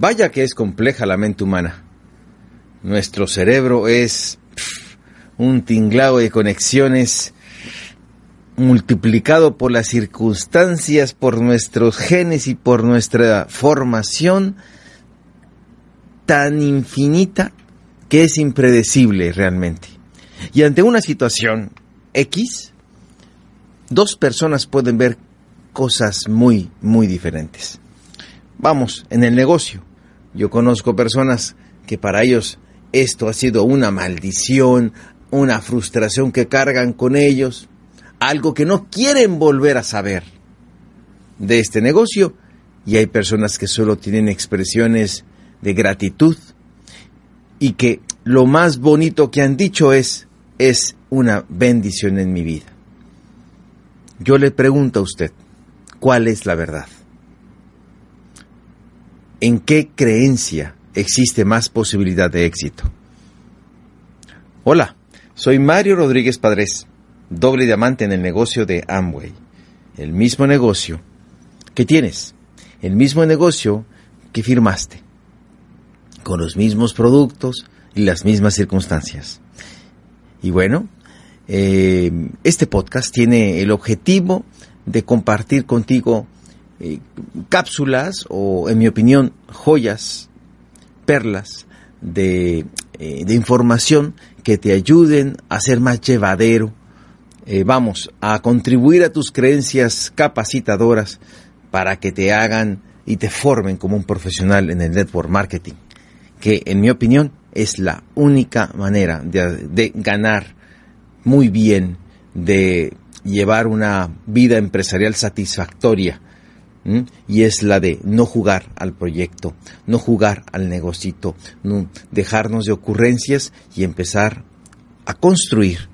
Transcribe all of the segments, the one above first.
Vaya que es compleja la mente humana. Nuestro cerebro es un tinglado de conexiones multiplicado por las circunstancias, por nuestros genes y por nuestra formación tan infinita que es impredecible realmente. Y ante una situación X, dos personas pueden ver cosas muy, muy diferentes. Vamos, en el negocio. Yo conozco personas que para ellos esto ha sido una maldición, una frustración que cargan con ellos, algo que no quieren volver a saber de este negocio. Y hay personas que solo tienen expresiones de gratitud y que lo más bonito que han dicho es, es una bendición en mi vida. Yo le pregunto a usted, ¿cuál es la verdad? ¿en qué creencia existe más posibilidad de éxito? Hola, soy Mario Rodríguez Padres, doble diamante en el negocio de Amway. El mismo negocio que tienes, el mismo negocio que firmaste, con los mismos productos y las mismas circunstancias. Y bueno, eh, este podcast tiene el objetivo de compartir contigo eh, cápsulas o, en mi opinión, joyas, perlas eh, de, información que te ayuden a ser más llevadero. Eh, vamos, a contribuir a tus creencias capacitadoras para que te hagan y te formen como un profesional en el network marketing, que en mi opinión es la única manera de ganar muy bien, de llevar una vida empresarial satisfactoria y es la de no jugar al proyecto, no jugar al negocito, no, dejarnos de ocurrencias y empezar a construir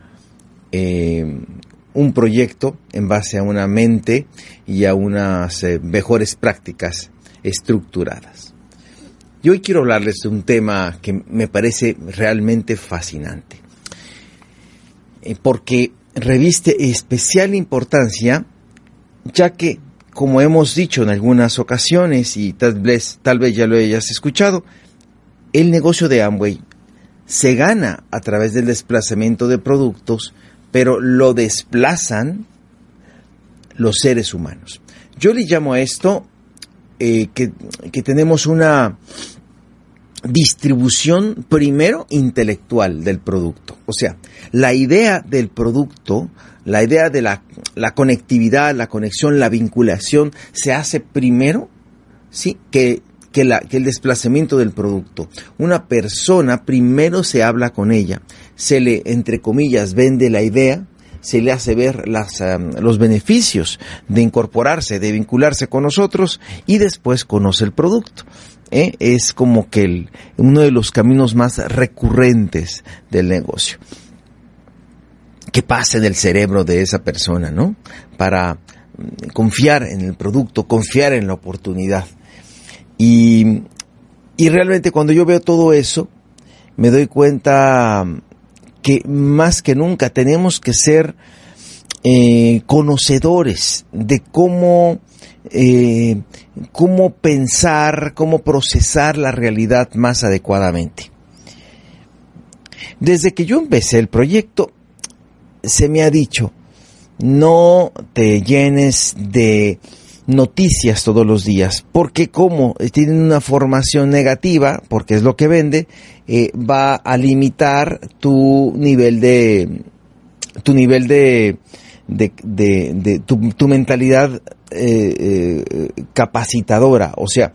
eh, un proyecto en base a una mente y a unas eh, mejores prácticas estructuradas. Y hoy quiero hablarles de un tema que me parece realmente fascinante, eh, porque reviste especial importancia ya que como hemos dicho en algunas ocasiones y tal vez, tal vez ya lo hayas escuchado, el negocio de Amway se gana a través del desplazamiento de productos, pero lo desplazan los seres humanos. Yo le llamo a esto eh, que, que tenemos una distribución primero intelectual del producto. O sea, la idea del producto la idea de la, conectividad, la conexión, la vinculación se hace primero, ¿sí? Que, que, el desplazamiento del producto. Una persona primero se habla con ella, se le, entre comillas, vende la idea, se le hace ver las, ah, los beneficios de incorporarse, de vincularse con nosotros y después conoce el producto. ¿eh? Es como que el, uno de los caminos más recurrentes del negocio qué pase en el cerebro de esa persona, ¿no? Para mm, confiar en el producto, confiar en la oportunidad. Y, realmente cuando yo veo todo eso, me doy cuenta que más que nunca tenemos que ser eh, conocedores de cómo, eh, cómo pensar, cómo procesar la realidad más adecuadamente. Desde que yo empecé el proyecto, se me ha dicho, no te llenes de noticias todos los días, porque como tienen una formación negativa, porque es lo que vende, eh, va a limitar tu nivel de, tu nivel de, de, de, tu, mentalidad eh, eh, capacitadora. O sea,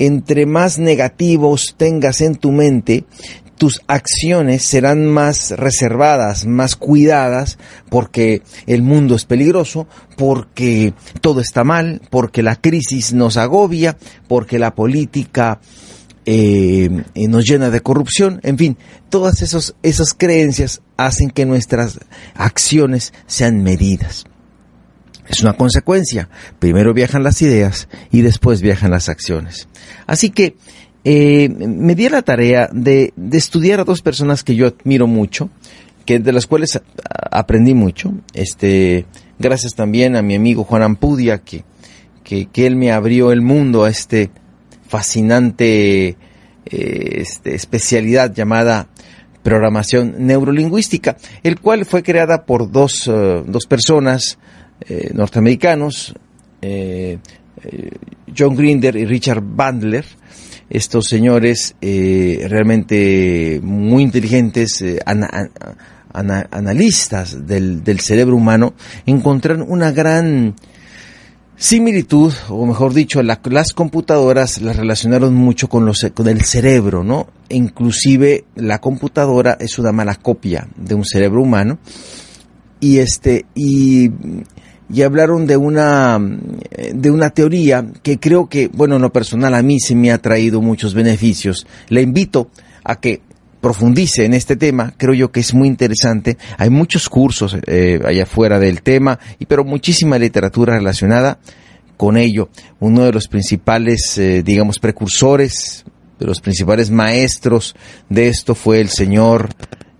entre más negativos tengas en tu mente, tus acciones serán más reservadas, más cuidadas, porque el mundo es peligroso, porque todo está mal, porque la crisis nos agobia, porque la política eh, nos llena de corrupción, en fin, todas esas creencias hacen que nuestras acciones sean medidas. Es una consecuencia. Primero viajan las ideas y después viajan las acciones. Así que eh, me di la tarea de, estudiar a dos personas que yo admiro mucho, que de las cuales aprendí mucho. Este, gracias también a mi amigo Juan Ampudia, que, él me abrió el mundo a este fascinante eh, este, especialidad llamada programación neurolingüística, el cual fue creada por dos, eh, dos personas eh, norteamericanos, John Grinder y Richard Bandler, estos señores eh, realmente muy inteligentes, eh, analistas del, cerebro humano, encontraron una gran similitud, o mejor dicho, las computadoras las relacionaron mucho con, los, con el cerebro, ¿no? Inclusive la computadora es una mala copia de un cerebro humano. Y este, y y hablaron de una, de una teoría que creo que, bueno, en lo personal a mí se me ha traído muchos beneficios. Le invito a que profundice en este tema, creo yo que es muy interesante. Hay muchos cursos eh, allá afuera del tema, y, pero muchísima literatura relacionada con ello. Uno de los principales, eh, digamos, precursores, de los principales maestros de esto fue el señor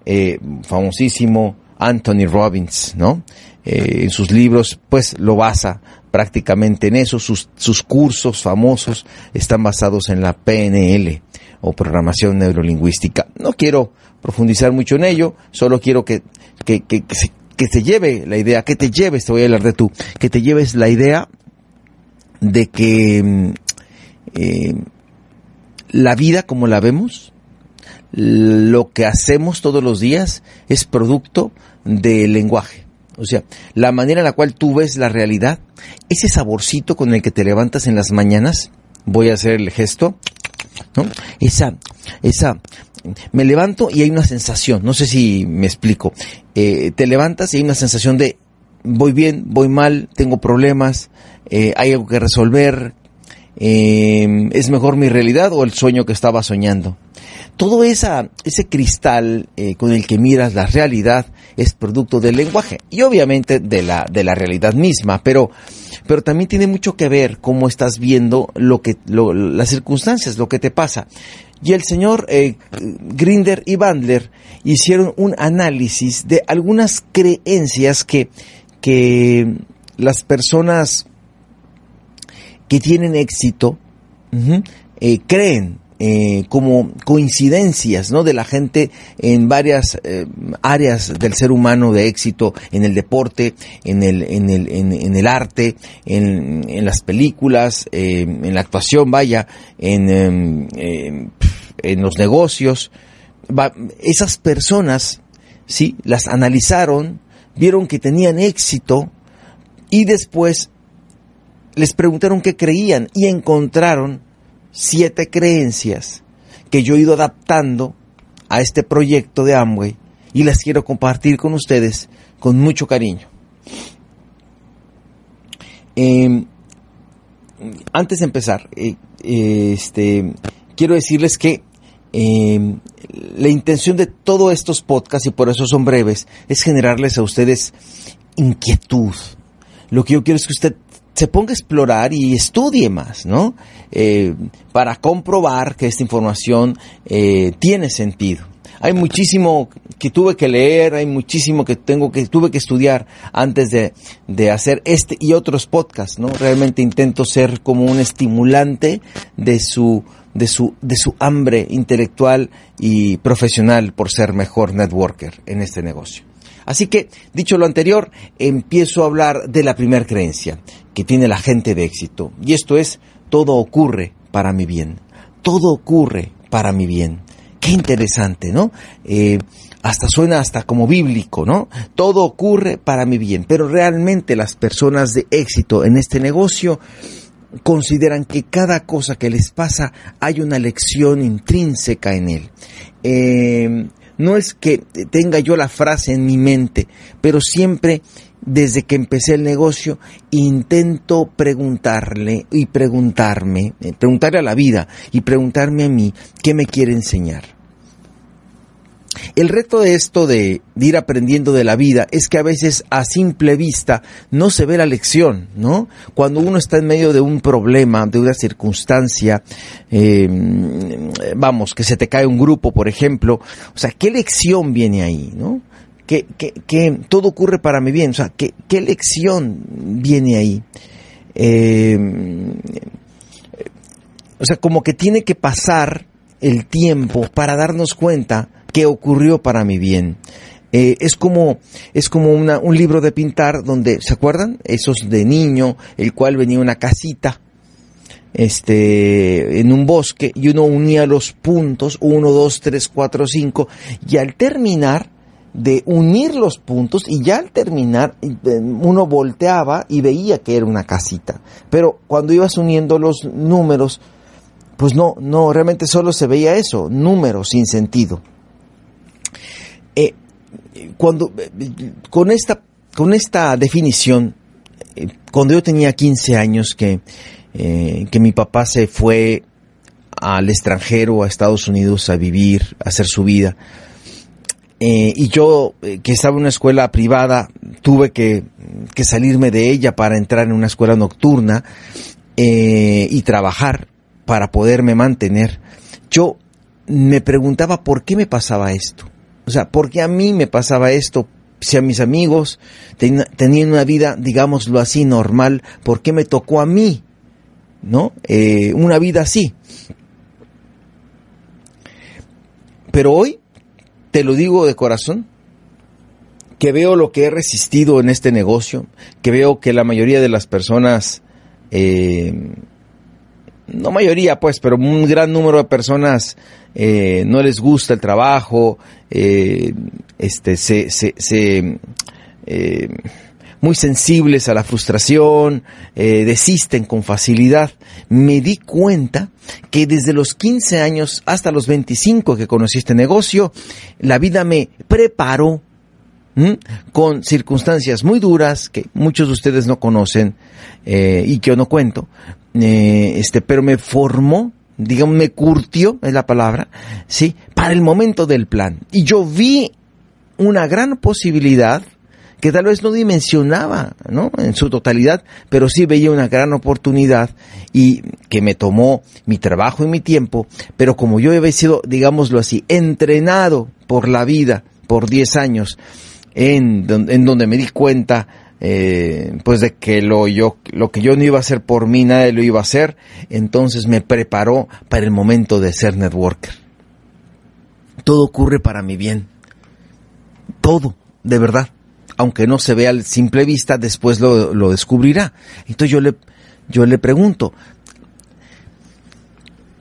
eh, famosísimo Anthony Robbins, ¿no? Eh, en sus libros, pues lo basa prácticamente en eso. Sus, cursos famosos están basados en la PNL o programación neurolingüística. No quiero profundizar mucho en ello, solo quiero que, que, que, se, lleve la idea, que te lleves, te voy a hablar de tú, que te lleves la idea de que mm, eh, la vida como la vemos, lo que hacemos todos los días es producto del lenguaje. O sea, la manera en la cual tú ves la realidad, ese saborcito con el que te levantas en las mañanas, voy a hacer el gesto, ¿no? Esa, esa, me levanto y hay una sensación, no sé si me explico, eh, te levantas y hay una sensación de voy bien, voy mal, tengo problemas, eh, hay algo que resolver, eh, es mejor mi realidad o el sueño que estaba soñando todo ese cristal eh, con el que miras la realidad es producto del lenguaje y obviamente de la, de la realidad misma, pero, pero también tiene mucho que ver cómo estás viendo lo que, las circunstancias, lo que te pasa. Y el señor eh, Grinder y Bandler hicieron un análisis de algunas creencias que, que las personas que tienen éxito eh, creen eh, como coincidencias ¿no? de la gente en varias eh, áreas del ser humano de éxito, en el deporte, en el, en el, en, el arte, en, las películas, eh, en la actuación, vaya, en, em, em, en los negocios. esas personas, sí, las analizaron, vieron que tenían éxito y después les preguntaron qué creían y encontraron siete creencias que yo he ido adaptando a este proyecto de Amway y las quiero compartir con ustedes con mucho cariño. Em, antes de empezar, eh, eh, este, quiero decirles que em, la intención de todos estos podcasts, y por eso son breves, es generarles a ustedes inquietud. Lo que yo quiero es que usted se ponga a explorar y estudie más, ¿no? Eh, para comprobar que esta información eh, tiene sentido. Hay muchísimo que tuve que leer, hay muchísimo que tengo que tuve que estudiar antes de, hacer este y otros podcasts, ¿no? Realmente intento ser como un estimulante de su de su, de su hambre intelectual y profesional por ser mejor networker en este negocio. Así que, dicho lo anterior, empiezo a hablar de la primera creencia que tiene la gente de éxito. Y esto es, todo ocurre para mi bien. Todo ocurre para mi bien. Qué interesante, ¿no? Eh, hasta suena hasta como bíblico, ¿no? Todo ocurre para mi bien, pero realmente las personas de éxito en este negocio consideran que cada cosa que les pasa hay una lección intrínseca en él. Eh, no es que tenga yo la frase en mi mente, pero siempre desde que empecé el negocio intento preguntarle y preguntarme, eh, preguntarle a la vida y preguntarme a mí qué me quiere enseñar. El reto de esto de, ir aprendiendo de la vida es que a veces a simple vista no se ve la lección, ¿no? Cuando uno está en medio de un problema, de una circunstancia, em, vamos, que se te cae un grupo, por ejemplo, o sea, ¿qué lección viene ahí, ¿no? Que todo ocurre para mi bien? O sea, ¿qué, qué lección viene ahí? Em, o sea, como que tiene que pasar el tiempo para darnos cuenta que ocurrió para mi bien. Eh, es como, es como un libro de pintar donde, ¿se acuerdan? Esos de niño, el cual venía una casita, este, en un bosque, y uno unía los puntos, uno, dos, tres, cuatro, cinco. y al terminar, de unir los puntos y ya al terminar eh, uno volteaba y veía que era una casita. Pero cuando ibas uniendo los números, pues no, no, realmente solo se veía eso, números sin sentido. Eh, cuando, eh, con, esta, con esta definición, eh, cuando yo tenía 15 años que, que mi papá se fue al extranjero, a Estados Unidos, a vivir, a hacer su vida, y yo, que estaba en una escuela privada, tuve que, salirme de ella para entrar en una escuela nocturna y trabajar para poderme mantener. Yo me preguntaba por qué me pasaba esto. O sea, ¿por qué a mí me pasaba esto? Si a mis amigos tenían una vida, digámoslo así, normal, ¿por qué me tocó a mí? ¿No? Eh, una vida así. Pero hoy, te lo digo de corazón, que veo lo que he resistido en este negocio, que veo que la mayoría de las personas eh, no mayoría pues, pero un gran número de personas eh, no les gusta el trabajo, eh, este, se, se, eh, muy sensibles a la frustración, eh, desisten con facilidad. Me di cuenta que desde los 15 años hasta los 25 que conocí este negocio, la vida me preparó con circunstancias muy duras que muchos de ustedes no conocen, eh, y que yo no cuento, eh, este, pero me formó, digamos, me curtió, es la palabra, ¿sí? Para el momento del plan. Y yo vi una gran posibilidad que tal vez no dimensionaba, ¿no? En su totalidad, pero sí veía una gran oportunidad y que me tomó mi trabajo y mi tiempo, pero como yo había sido, digámoslo así, entrenado por la vida por 10 años, en, en donde me di cuenta eh, pues de que lo, yo, lo que yo no iba a hacer por mí, nadie lo iba a hacer, entonces me preparó para el momento de ser networker. Todo ocurre para mi bien. Todo, de verdad. Aunque no se vea al simple vista, después lo, lo descubrirá. Entonces yo le, yo le pregunto,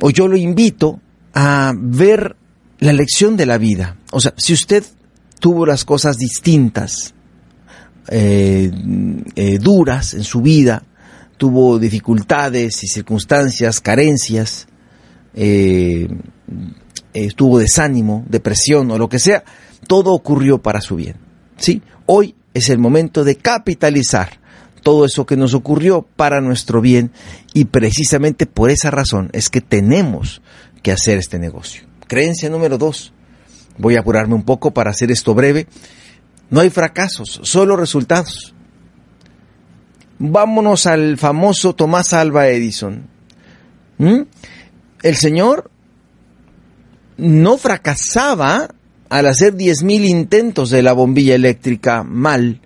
o yo lo invito a ver la lección de la vida. O sea, si usted tuvo las cosas distintas, eh, eh, duras en su vida, tuvo dificultades y circunstancias, carencias, eh, estuvo desánimo, depresión o lo que sea, todo ocurrió para su bien. ¿sí? Hoy es el momento de capitalizar todo eso que nos ocurrió para nuestro bien y precisamente por esa razón es que tenemos que hacer este negocio. Creencia número dos. Voy a apurarme un poco para hacer esto breve. No hay fracasos, solo resultados. Vámonos al famoso Tomás Alba Edison. ¿Mm? El señor no fracasaba al hacer 10.000 intentos de la bombilla eléctrica mal,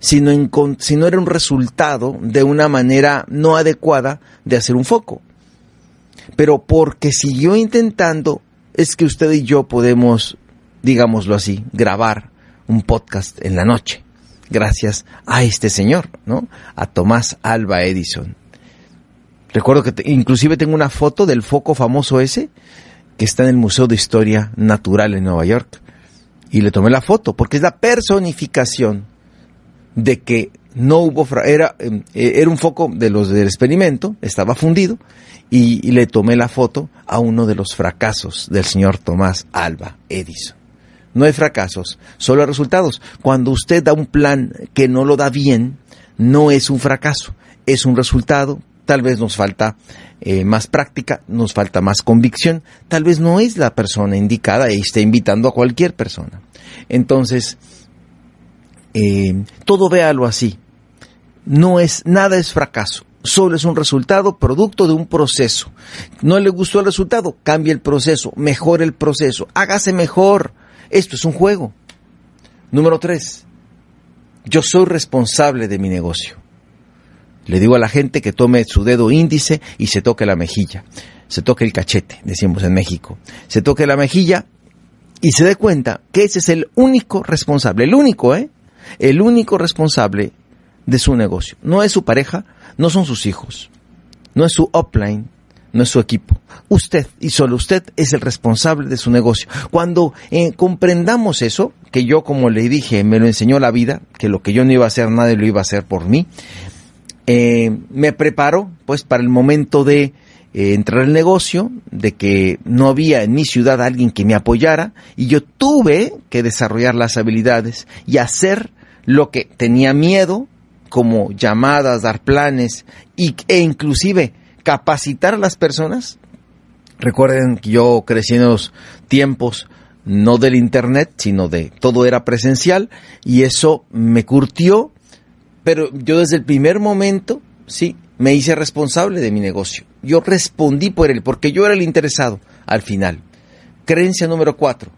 sino, sino era un resultado de una manera no adecuada de hacer un foco. Pero porque siguió intentando, es que usted y yo podemos, digámoslo así, grabar un podcast en la noche, gracias a este señor, ¿no? A Tomás Alba Edison. Recuerdo que inclusive tengo una foto del foco famoso ese que está en el Museo de Historia Natural en Nueva York. Y le tomé la foto porque es la personificación de que no hubo era em, e, era un foco de los del experimento, estaba fundido y le tomé la foto a uno de los fracasos del señor Tomás Alba Edison no hay fracasos, solo hay resultados. Cuando usted da un plan que no lo da bien, no es un fracaso, es un resultado. Tal vez nos falta eh, más práctica, nos falta más convicción, tal vez no es la persona indicada y está invitando a cualquier persona. Entonces, eh, todo véalo así. No es, nada es fracaso, solo es un resultado producto de un proceso. No le gustó el resultado, cambie el proceso, mejore el proceso, hágase mejor esto es un juego. Número tres, yo soy responsable de mi negocio. Le digo a la gente que tome su dedo índice y se toque la mejilla, se toque el cachete, decimos en México, se toque la mejilla y se dé cuenta que ese es el único responsable, el único, ¿eh? El único responsable de su negocio. No es su pareja, no son sus hijos, no es su upline, no es su equipo. Usted y solo usted es el responsable de su negocio. Cuando eh, comprendamos eso, que yo como le dije, me lo enseñó la vida, que lo que yo no iba a hacer, nadie lo iba a hacer por mí, eh, me preparo pues para el momento de eh, entrar al negocio, de que no había en mi ciudad alguien que me apoyara y yo tuve que desarrollar las habilidades y hacer lo que tenía miedo, como llamadas, dar planes y, e inclusive capacitar a las personas. Recuerden que yo crecí en los tiempos no del internet, sino de todo era presencial y eso me curtió, pero yo desde el primer momento, sí, me hice responsable de mi negocio. Yo respondí por él, porque yo era el interesado al final. Creencia número cuatro.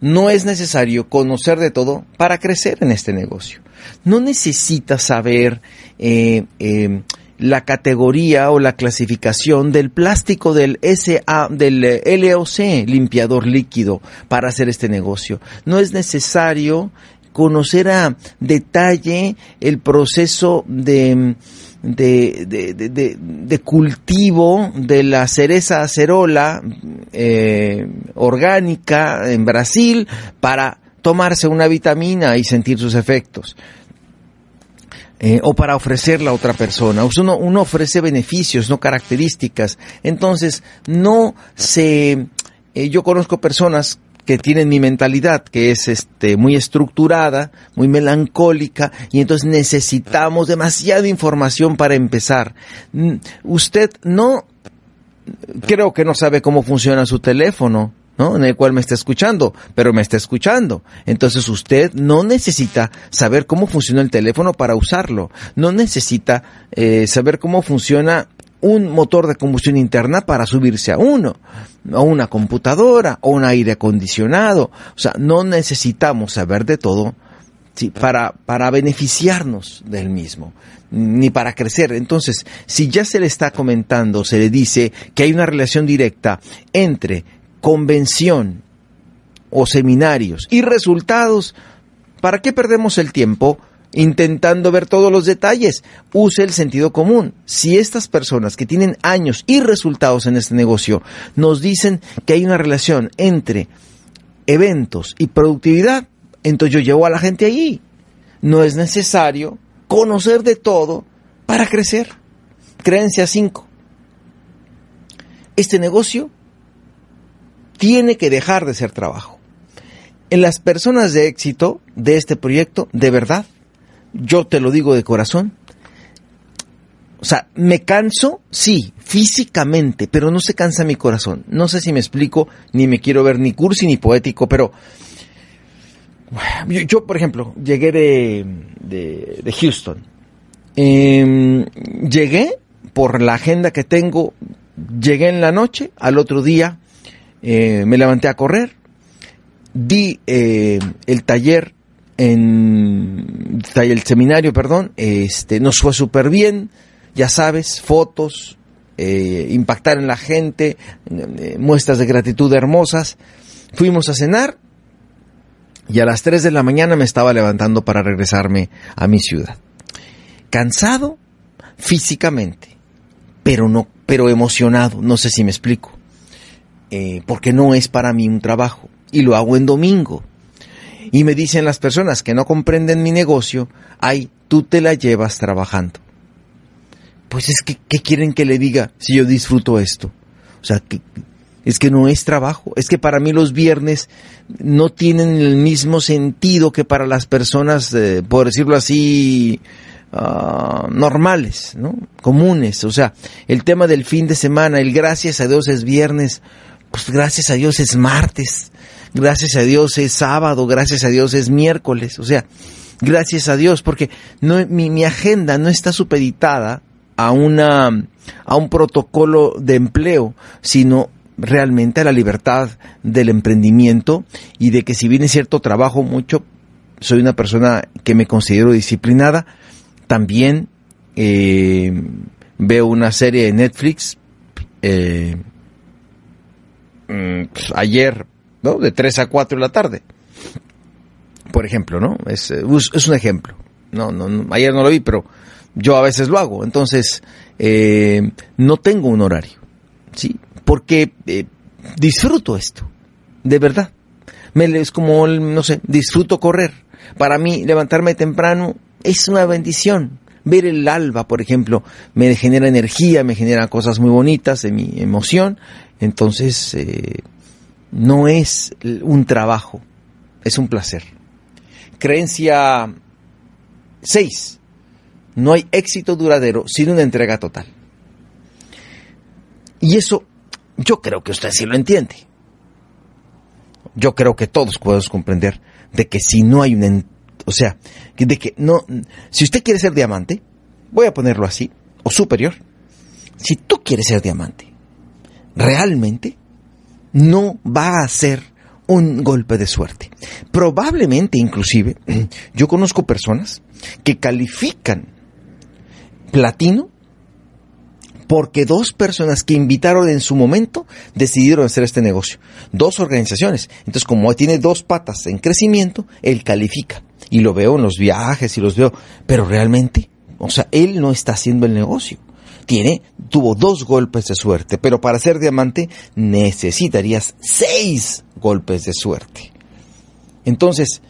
No es necesario conocer de todo para crecer en este negocio. No necesitas saber eh, eh, la categoría o la clasificación del plástico del SA del eh, LOC, limpiador líquido, para hacer este negocio. No es necesario conocer a detalle el proceso de mm, de, de, de, cultivo de la cereza acerola mm, eh, orgánica en Brasil para tomarse una vitamina y sentir sus efectos. Eh, o para ofrecerla a otra persona. Pues uno, uno ofrece beneficios, no características. Entonces, no se... Eh, yo conozco personas que tienen mi mentalidad, que es este, muy estructurada, muy melancólica, y entonces necesitamos demasiada información para empezar. Mm, usted no, creo que no sabe cómo funciona su teléfono. ¿no? En el cual me está escuchando, pero me está escuchando. Entonces usted no necesita saber cómo funciona el teléfono para usarlo. No necesita eh, saber cómo funciona un motor de combustión interna para subirse a uno, o una computadora, o un aire acondicionado. O sea, no necesitamos saber de todo para, para beneficiarnos del mismo ni para crecer. Entonces, si ya se le está comentando, se le dice que hay una relación directa entre convención o seminarios y resultados, ¿para qué perdemos el tiempo? intentando ver todos los detalles. Use el sentido común. Si estas personas que tienen años y resultados en este negocio nos dicen que hay una relación entre eventos y productividad, entonces yo llevo a la gente allí. No es necesario conocer de todo para crecer. a 5. Este negocio tiene que dejar de ser trabajo. En las personas de éxito de este proyecto, de verdad, yo te lo digo de corazón, o sea, me canso, sí, físicamente, pero no se cansa mi corazón. No sé si me explico, ni me quiero ver ni cursi ni poético, pero yo, por ejemplo, llegué de, Houston. Em, llegué por la agenda que tengo, llegué en la noche, al otro día eh, me levanté a correr, di eh, el taller en el seminario, perdón, este, nos fue súper bien, ya sabes, fotos, eh, impactar en la gente, muestras de gratitud hermosas. Fuimos a cenar y a las 3 de la mañana me estaba levantando para regresarme a mi ciudad. Cansado físicamente, pero no, pero emocionado, no sé si me explico. Eh, porque no es para mí un trabajo y lo hago en domingo. Y me dicen las personas que no comprenden mi negocio, ay, tú te la llevas trabajando. Pues es que, ¿qué quieren que le diga si yo disfruto esto? O sea, que, es que no es trabajo, es que para mí los viernes no tienen el mismo sentido que para las personas, eh, por decirlo así, ah, normales, ¿no? comunes. O sea, el tema del fin de semana, el gracias a Dios es viernes, pues, gracias a Dios es martes, gracias a Dios es sábado, gracias a Dios es miércoles, o sea, gracias a Dios, porque mi, agenda no está supeditada a una a un protocolo de empleo, sino realmente a la libertad del emprendimiento y de que si viene cierto trabajo mucho, soy una persona que me considero disciplinada, también eh, veo una serie de Netflix, eh, Mm, pues, ayer, ¿no? De 3 a 4 de la tarde. Por ejemplo, ¿no? Es, eh, un ejemplo. No, no, ayer no lo vi, pero yo a veces lo hago. Entonces, eh, no tengo un horario, ¿sí? Porque eh, disfruto esto, de verdad. Me, es como, no sé, disfruto correr. Para mí, levantarme temprano es una bendición. Ver el alba, por ejemplo, me genera energía, me genera cosas muy bonitas en mi emoción. Entonces, eh, no es un trabajo, es un placer. Creencia 6. No hay éxito duradero sin una entrega total. Y eso yo creo que usted sí lo entiende. Yo creo que todos podemos comprender de que si no hay un O sea, de que no... Si usted quiere ser diamante, voy a ponerlo así, o superior. Si tú quieres ser diamante, realmente no va a ser un golpe de suerte. Probablemente inclusive yo conozco personas que califican platino porque dos personas que invitaron en su momento decidieron hacer este negocio. Dos organizaciones. Entonces, como tiene dos patas en crecimiento, él califica. Y lo veo en los viajes y los veo. Pero realmente, o sea, él no está haciendo el negocio tiene, tuvo dos golpes de suerte, pero para ser diamante necesitarías seis golpes de suerte. Entonces,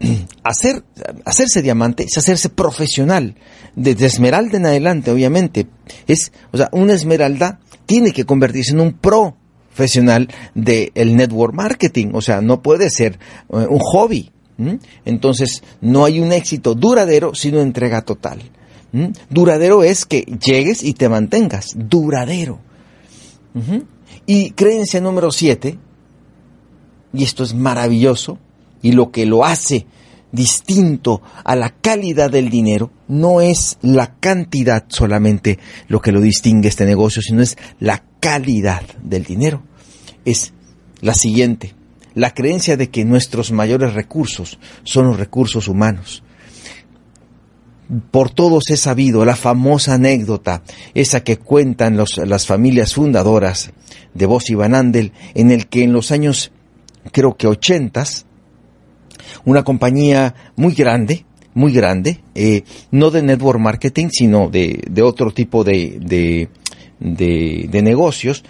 hacer, hacerse diamante es hacerse profesional, desde esmeralda en adelante, obviamente. Es, o sea, una esmeralda tiene que convertirse en un profesional del network marketing, o sea, no puede ser eh, un hobby. Entonces, no hay un éxito duradero sino entrega total. ¿Mm? Duradero es que llegues y te mantengas. Duradero. Y creencia número siete, y esto es maravilloso, y lo que lo hace distinto a la calidad del dinero no es la cantidad solamente lo que lo distingue este negocio, sino es la calidad del dinero. Es la siguiente, la creencia de que nuestros mayores recursos son los recursos humanos por todos he sabido la famosa anécdota, esa que cuentan las familias fundadoras de Voz y Van Andel, en el que en los años, creo que ochentas, una compañía muy grande, muy grande, eh, no de network marketing, sino de, otro tipo de, de, de, negocios,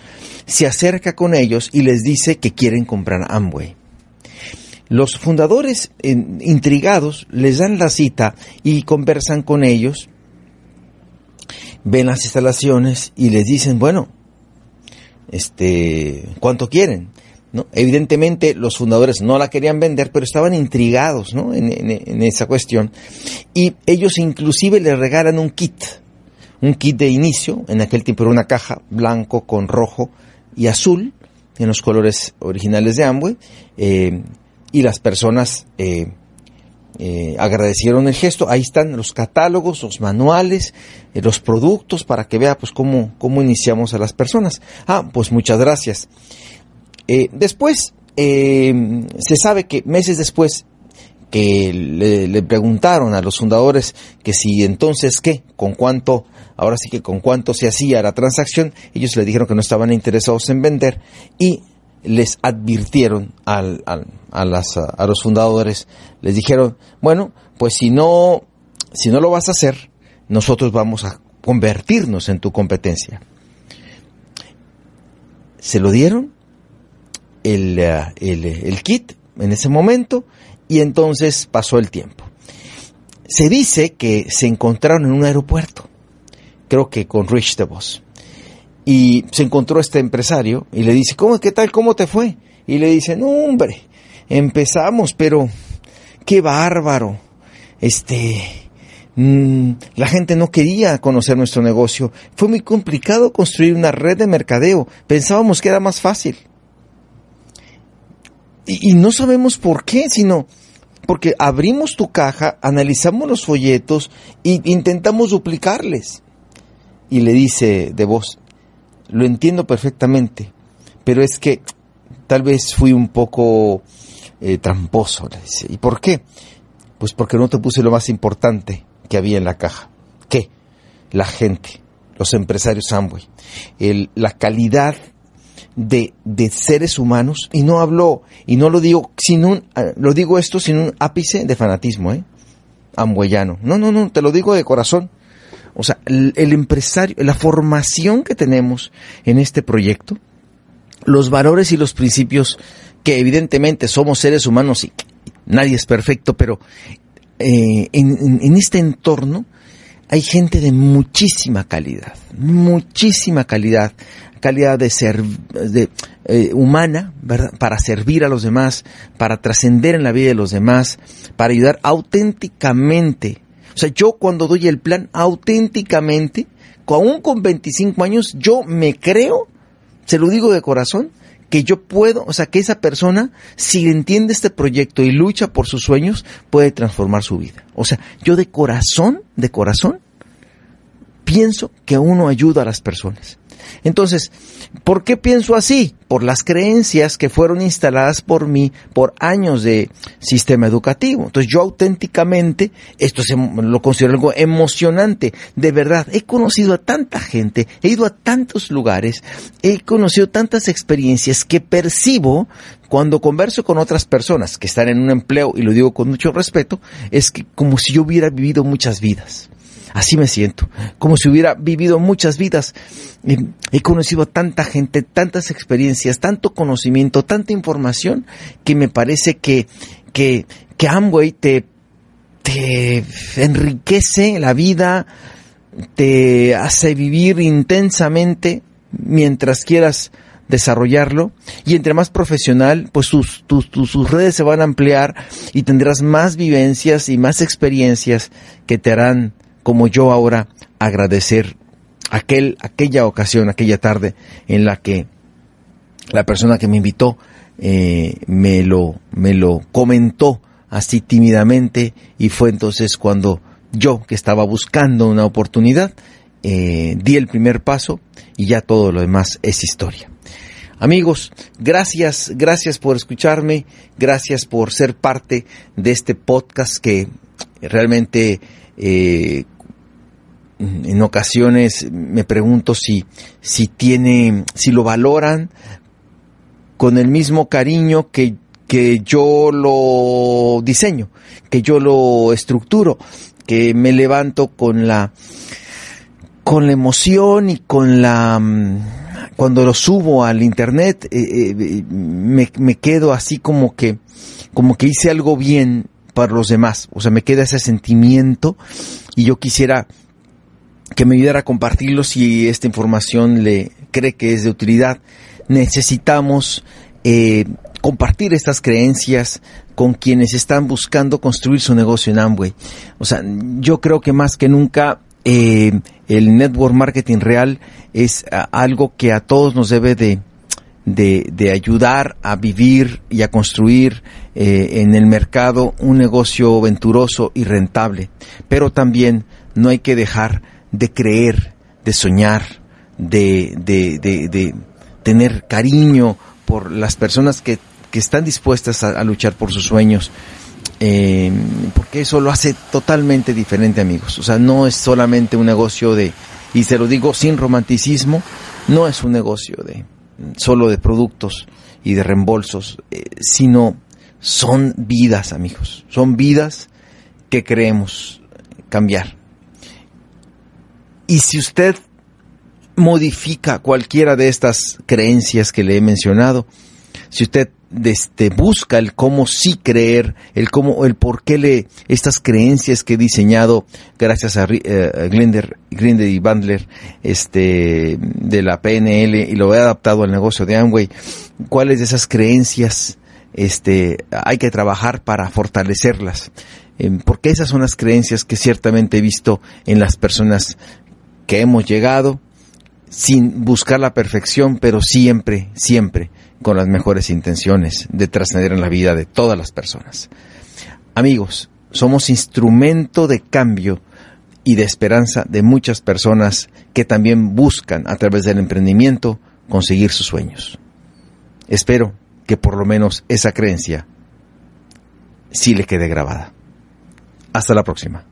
se acerca con ellos y les dice que quieren comprar Amway. Los fundadores intrigados les dan la cita y conversan con ellos, ven las instalaciones y les dicen, bueno, este, ¿cuánto quieren? ¿No? Evidentemente los fundadores no la querían vender, pero estaban intrigados ¿no? en, esa cuestión. Y ellos inclusive les regalan un kit, un kit de inicio, en aquel tiempo era una caja blanco con rojo y azul, en los colores originales de Amway, eh, y las personas eh, eh, agradecieron el gesto. Ahí están los catálogos, los manuales, eh, los productos para que vea pues cómo, cómo iniciamos a las personas. Ah, pues muchas gracias. después, se sabe que meses después que le, preguntaron a los fundadores que si entonces qué, con cuánto, ahora sí que con cuánto se hacía la transacción, ellos le dijeron que no estaban interesados en vender y les advirtieron al, a, a, los fundadores, les dijeron, bueno, pues si no, si no lo vas a hacer, nosotros vamos a convertirnos en tu competencia. Se lo dieron el, eh, el, eh, el kit en ese momento y entonces pasó el tiempo. Se dice que se encontraron en un aeropuerto, creo que con Rich DeVos y se encontró este empresario y le dice, ¿cómo, qué tal, cómo te fue? Y le dice, no hombre, empezamos, pero qué bárbaro, este, mm, la gente no quería conocer nuestro negocio, fue muy complicado construir una red de mercadeo, pensábamos que era más fácil. y, y no sabemos por qué, sino porque abrimos tu caja, analizamos los folletos e intentamos duplicarles. Y le dice de voz, lo entiendo perfectamente, pero es que tal vez fui un poco eh, tramposo, le ¿Y por qué? Pues porque no te puse lo más importante que había en la caja. ¿Qué? La gente, los empresarios Amway, la calidad de, seres humanos, y no hablo, y no lo digo sin un, ah, lo digo esto sin un ápice de fanatismo, ¿eh? No, no, no, te lo digo de corazón. O sea, el, empresario, la formación que tenemos en este proyecto, los valores y los principios que evidentemente somos seres humanos y nadie es perfecto, pero eh, en, este entorno hay gente de muchísima calidad, muchísima calidad, calidad de ser de, eh, humana, ¿verdad? para servir a los demás, para trascender en la vida de los demás, para ayudar auténticamente o sea, yo cuando doy el plan, auténticamente, aún con 25 años, yo me creo, se lo digo de corazón, que yo puedo, o sea, que esa persona, si entiende este proyecto y lucha por sus sueños, puede transformar su vida. O sea, yo de corazón, de corazón, pienso que uno ayuda a las personas. Entonces, ¿por qué pienso así? Por las creencias que fueron instaladas por mí por años de sistema educativo. Entonces, yo auténticamente, esto em, lo considero algo emocionante. De verdad, he conocido a tanta gente, he ido a tantos lugares, he conocido tantas experiencias que percibo cuando converso con otras personas que están en un empleo, y lo digo con mucho respeto, es que como si yo hubiera vivido muchas vidas. Así me siento, como si hubiera vivido muchas vidas. He conocido a tanta gente, tantas experiencias, tanto conocimiento, tanta información, que me parece que, que, que Amway te, te enriquece la vida, te hace vivir intensamente mientras quieras desarrollarlo y entre más profesional pues tus, tus, tus, sus redes se van a ampliar y tendrás más vivencias y más experiencias que te harán como yo ahora agradecer aquel, aquella ocasión, aquella tarde en la que la persona que me invitó eh, me, lo, me lo comentó así tímidamente y fue entonces cuando yo, que estaba buscando una oportunidad, eh, di el primer paso y ya todo lo demás es historia. Amigos, gracias, gracias por escucharme, gracias por ser parte de este podcast que realmente eh, en ocasiones me pregunto si, si tiene, si lo valoran con el mismo cariño que, que yo lo diseño, que yo lo estructuro, que me levanto con la con la emoción y con la cuando lo subo al internet eh, eh, me, me, quedo así como que como que hice algo bien los demás. O sea, me queda ese sentimiento y yo quisiera que me ayudara a compartirlo si esta información le cree que es de utilidad. Necesitamos eh, compartir estas creencias con quienes están buscando construir su negocio en Amway. O sea, yo creo que más que nunca eh, el network marketing real es algo que a todos nos debe de de, ayudar a vivir y a construir eh, en el mercado un negocio venturoso y rentable. Pero también no hay que dejar de creer, de soñar, de, de, de, tener cariño por las personas que, están dispuestas a, luchar por sus sueños. Eh, porque eso lo hace totalmente diferente amigos. O sea, no es solamente un negocio de, y se lo digo sin romanticismo, no es un negocio de, solo de productos y de reembolsos, eh, sino son vidas, amigos, son vidas que creemos cambiar. Y si usted modifica cualquiera de estas creencias que le he mencionado, si usted este, busca el cómo sí creer, el cómo, el por qué le, estas creencias que he diseñado gracias a, eh, Glender, Grinder y Bandler, este, de la PNL y lo he adaptado al negocio de Amway, cuáles de esas creencias, este, hay que trabajar para fortalecerlas. Em, porque esas son las creencias que ciertamente he visto en las personas que hemos llegado, sin buscar la perfección, pero siempre, siempre con las mejores intenciones de trascender en la vida de todas las personas. Amigos, somos instrumento de cambio y de esperanza de muchas personas que también buscan a través del emprendimiento conseguir sus sueños. Espero que por lo menos esa creencia sí le quede grabada. Hasta la próxima.